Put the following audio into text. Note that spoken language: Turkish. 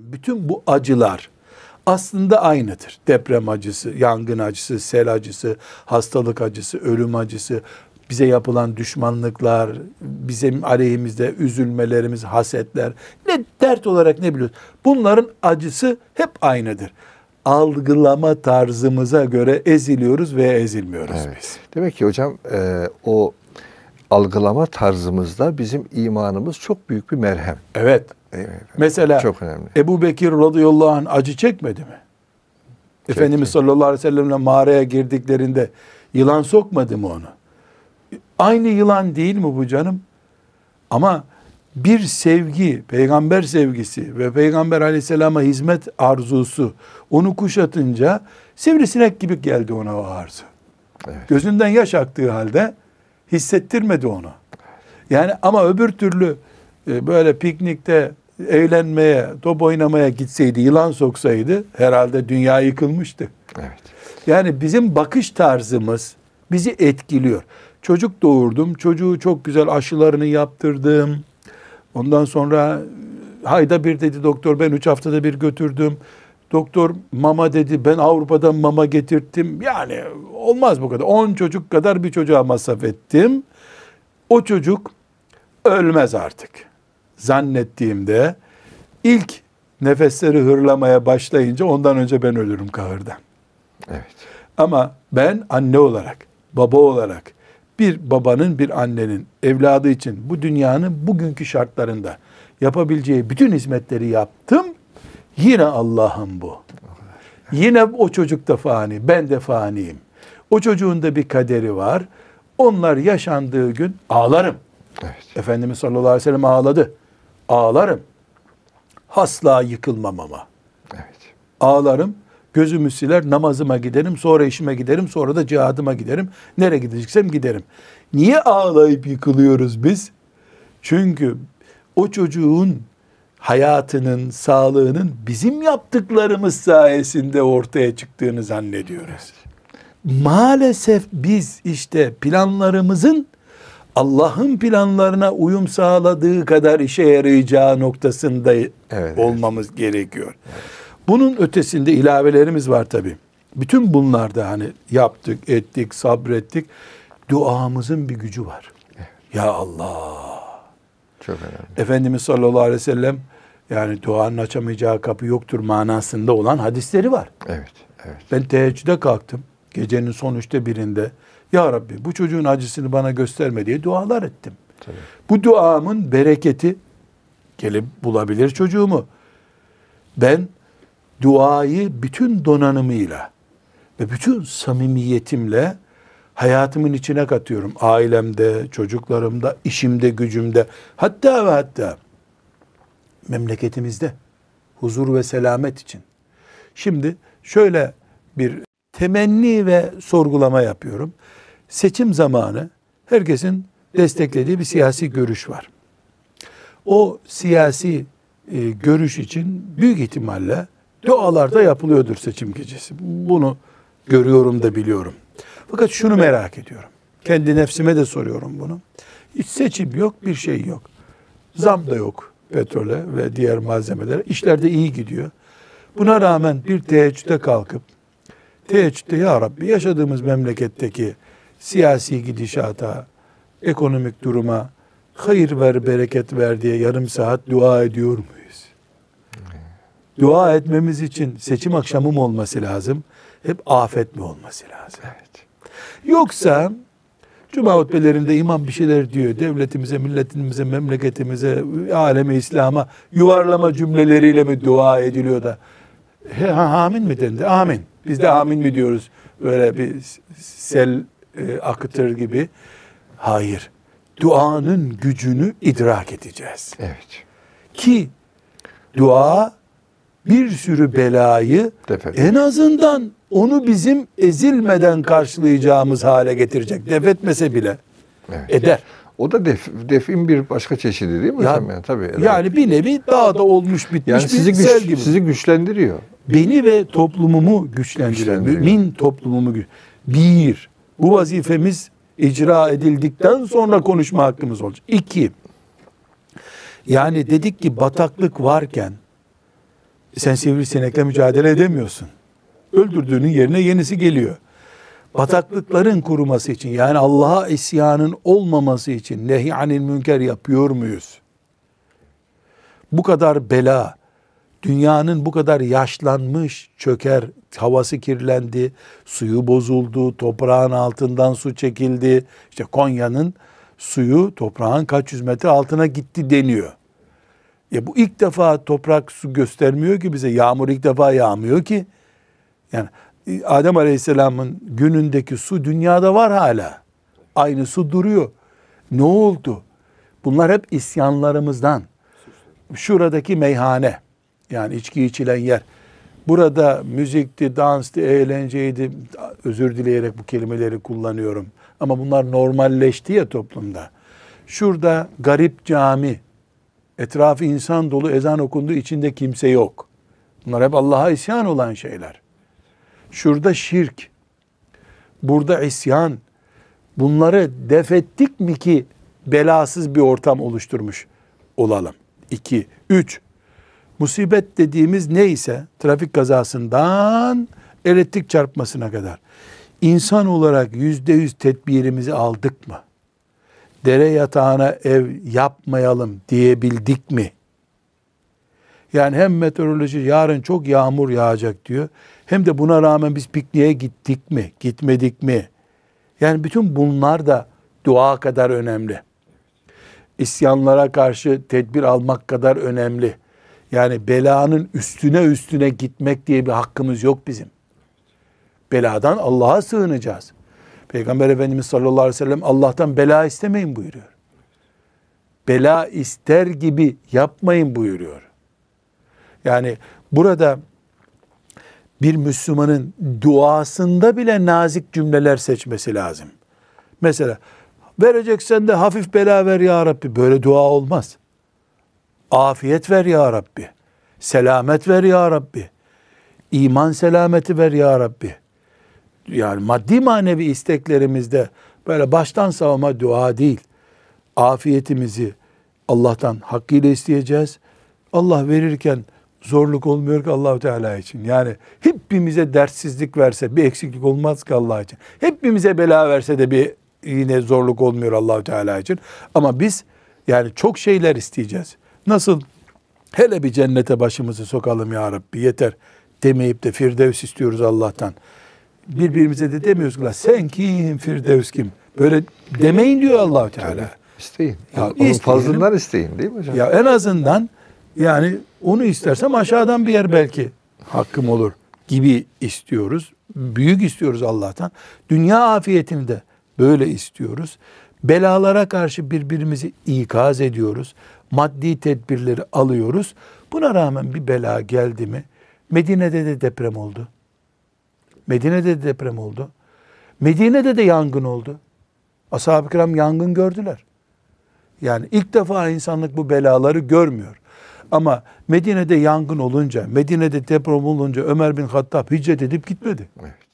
Bütün bu acılar aslında aynıdır. Deprem acısı, yangın acısı, sel acısı, hastalık acısı, ölüm acısı, bize yapılan düşmanlıklar, bizim aleyhimizde üzülmelerimiz, hasetler, ne dert olarak ne biliyoruz. Bunların acısı hep aynıdır. Algılama tarzımıza göre eziliyoruz veya ezilmiyoruz evet. biz. Demek ki hocam e, o algılama tarzımızda bizim imanımız çok büyük bir merhem. Evet. Eyvallah. Mesela Çok önemli. Ebu Bekir radıyallahu anh acı çekmedi mi? Çekti. Efendimiz sallallahu aleyhi ve sellemle mağaraya girdiklerinde yılan sokmadı mı onu? Aynı yılan değil mi bu canım? Ama bir sevgi, peygamber sevgisi ve peygamber aleyhisselama hizmet arzusu onu kuşatınca sivrisinek gibi geldi ona o arzu. Evet. Gözünden yaş aktığı halde hissettirmedi onu. Yani ama öbür türlü e, böyle piknikte eğlenmeye, top oynamaya gitseydi, yılan soksaydı herhalde dünya yıkılmıştı. Evet. Yani bizim bakış tarzımız bizi etkiliyor. Çocuk doğurdum, çocuğu çok güzel aşılarını yaptırdım. Ondan sonra e, hayda bir dedi doktor ben üç haftada bir götürdüm. Doktor mama dedi ben Avrupa'dan mama getirttim. Yani olmaz bu kadar. On çocuk kadar bir çocuğa masraf ettim. O çocuk ölmez artık zannettiğimde ilk nefesleri hırlamaya başlayınca ondan önce ben ölürüm kahırdan. Evet. Ama ben anne olarak, baba olarak bir babanın bir annenin evladı için bu dünyanın bugünkü şartlarında yapabileceği bütün hizmetleri yaptım. Yine Allah'ım bu. Yine o çocuk da fani, ben de faniyim. O çocuğun da bir kaderi var. Onlar yaşandığı gün ağlarım. Evet. Efendimiz sallallahu aleyhi ve sellem ağladı. Ağlarım. Asla yıkılmam ama. Evet. Ağlarım. Gözümü siler namazıma giderim. Sonra işime giderim. Sonra da cihadıma giderim. Nereye gideceksem giderim. Niye ağlayıp yıkılıyoruz biz? Çünkü o çocuğun hayatının, sağlığının bizim yaptıklarımız sayesinde ortaya çıktığını zannediyoruz. Evet. Maalesef biz işte planlarımızın Allah'ın planlarına uyum sağladığı kadar işe yarayacağı noktasında evet, olmamız evet. gerekiyor. Evet. Bunun ötesinde ilavelerimiz var tabi. Bütün bunlarda hani yaptık, ettik, sabrettik. Duamızın bir gücü var. Evet. Ya Allah. Çok önemli. Efendimiz sallallahu aleyhi ve sellem yani duanın açamayacağı kapı yoktur manasında olan hadisleri var. Evet. evet. Ben teheccüde kalktım. Gecenin son üçte birinde ya Rabbi bu çocuğun acısını bana gösterme diye dualar ettim. Tabii. Bu duamın bereketi gelip bulabilir çocuğumu. Ben duayı bütün donanımıyla ve bütün samimiyetimle hayatımın içine katıyorum. Ailemde, çocuklarımda, işimde, gücümde, hatta ve hatta memleketimizde huzur ve selamet için. Şimdi şöyle bir temenni ve sorgulama yapıyorum seçim zamanı herkesin desteklediği bir siyasi görüş var. O siyasi e, görüş için büyük ihtimalle dualarda yapılıyordur seçim gecesi. Bunu görüyorum da biliyorum. Fakat şunu merak ediyorum. Kendi nefsime de soruyorum bunu. Hiç seçim yok, bir şey yok. Zam da yok petrole ve diğer malzemelere. İşler de iyi gidiyor. Buna rağmen bir teheccüde kalkıp teheccüde ya Rabbi yaşadığımız memleketteki siyasi gidişata, ekonomik duruma hayır ver, bereket ver diye yarım saat dua ediyor muyuz? Dua etmemiz için seçim akşamı mı olması lazım? Hep afet mi olması lazım? Evet. Yoksa Cuma hutbelerinde imam bir şeyler diyor. Devletimize, milletimize, memleketimize, aleme İslam'a yuvarlama cümleleriyle mi dua ediliyor da? He, amin mi dendi? Amin. Biz de amin mi diyoruz? Böyle bir sel e, akıtır gibi. Hayır. Duanın gücünü idrak edeceğiz. Evet. Ki dua bir sürü belayı Defet. en azından onu bizim ezilmeden karşılayacağımız hale getirecek. Defetmese bile evet. eder. O da def, defin bir başka çeşidi değil mi ya, hocam? Yani, tabii, herhalde. yani bir nevi daha da olmuş bitmiş yani sizi bir güç, sel gibi. Sizi güçlendiriyor. Beni ve toplumumu güçlendiriyor. güçlendiriyor. Mümin toplumumu güç. Bir, bu vazifemiz icra edildikten sonra konuşma hakkımız olacak. İki, yani dedik ki bataklık varken sen sivrisinekle mücadele edemiyorsun. Öldürdüğünün yerine yenisi geliyor. Bataklıkların kuruması için yani Allah'a isyanın olmaması için nehi anil münker yapıyor muyuz? Bu kadar bela, dünyanın bu kadar yaşlanmış, çöker, havası kirlendi, suyu bozuldu, toprağın altından su çekildi. İşte Konya'nın suyu toprağın kaç yüz metre altına gitti deniyor. Ya bu ilk defa toprak su göstermiyor ki bize. Yağmur ilk defa yağmıyor ki. Yani e, Adem Aleyhisselam'ın günündeki su dünyada var hala. Aynı su duruyor. Ne oldu? Bunlar hep isyanlarımızdan. Şuradaki meyhane yani içki içilen yer. Burada müzikti, danstı, eğlenceydi. Özür dileyerek bu kelimeleri kullanıyorum. Ama bunlar normalleşti ya toplumda. Şurada garip cami, etrafı insan dolu, ezan okundu, içinde kimse yok. Bunlar hep Allah'a isyan olan şeyler. Şurada şirk, burada isyan. Bunları defettik mi ki belasız bir ortam oluşturmuş olalım? İki, üç, musibet dediğimiz neyse trafik kazasından elektrik çarpmasına kadar insan olarak yüzde yüz tedbirimizi aldık mı? Dere yatağına ev yapmayalım diyebildik mi? Yani hem meteoroloji yarın çok yağmur yağacak diyor. Hem de buna rağmen biz pikniğe gittik mi? Gitmedik mi? Yani bütün bunlar da dua kadar önemli. İsyanlara karşı tedbir almak kadar önemli. Yani belanın üstüne üstüne gitmek diye bir hakkımız yok bizim. Beladan Allah'a sığınacağız. Peygamber Efendimiz sallallahu aleyhi ve sellem Allah'tan bela istemeyin buyuruyor. Bela ister gibi yapmayın buyuruyor. Yani burada bir Müslümanın duasında bile nazik cümleler seçmesi lazım. Mesela vereceksen de hafif bela ver ya Rabbi. Böyle dua olmaz. Afiyet ver ya Rabbi. Selamet ver ya Rabbi. İman selameti ver ya Rabbi. Yani maddi manevi isteklerimizde böyle baştan savma dua değil. Afiyetimizi Allah'tan hakkıyla isteyeceğiz. Allah verirken zorluk olmuyor ki Allahu Teala için. Yani hepimize dertsizlik verse bir eksiklik olmaz ki Allah için. Hepimize bela verse de bir yine zorluk olmuyor Allahu Teala için. Ama biz yani çok şeyler isteyeceğiz. Nasıl hele bir cennete başımızı sokalım ya Rabbi yeter demeyip de Firdevs istiyoruz Allah'tan. Birbirimize de demiyoruz ki sen kim Firdevs kim? Böyle demeyin diyor Allah Teala. İsteyin. Ya, ya onun fazlından isteyin değil mi hocam? Ya en azından yani onu istersem aşağıdan bir yer belki hakkım olur gibi istiyoruz. Büyük istiyoruz Allah'tan. Dünya afiyetini de böyle istiyoruz. Belalara karşı birbirimizi ikaz ediyoruz. Maddi tedbirleri alıyoruz. Buna rağmen bir bela geldi mi? Medine'de de deprem oldu. Medine'de de deprem oldu. Medine'de de yangın oldu. Ashab-ı kiram yangın gördüler. Yani ilk defa insanlık bu belaları görmüyor. Ama Medine'de yangın olunca, Medine'de deprem olunca Ömer bin Hattab hicret edip gitmedi. Evet.